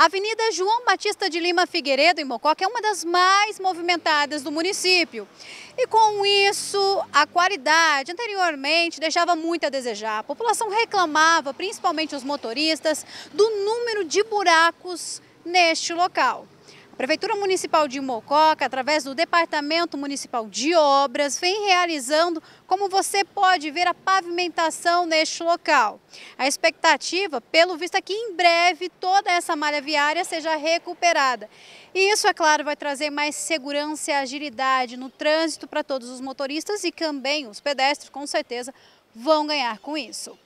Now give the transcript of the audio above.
A Avenida João Batista de Lima Figueiredo, em Mococa, é uma das mais movimentadas do município. E com isso, a qualidade anteriormente deixava muito a desejar. A população reclamava, principalmente os motoristas, do número de buracos neste local. Prefeitura Municipal de Mococa, através do Departamento Municipal de Obras, vem realizando, como você pode ver, a pavimentação neste local. A expectativa, pelo visto, é que em breve toda essa malha viária seja recuperada. E isso, é claro, vai trazer mais segurança e agilidade no trânsito para todos os motoristas e também os pedestres, com certeza, vão ganhar com isso.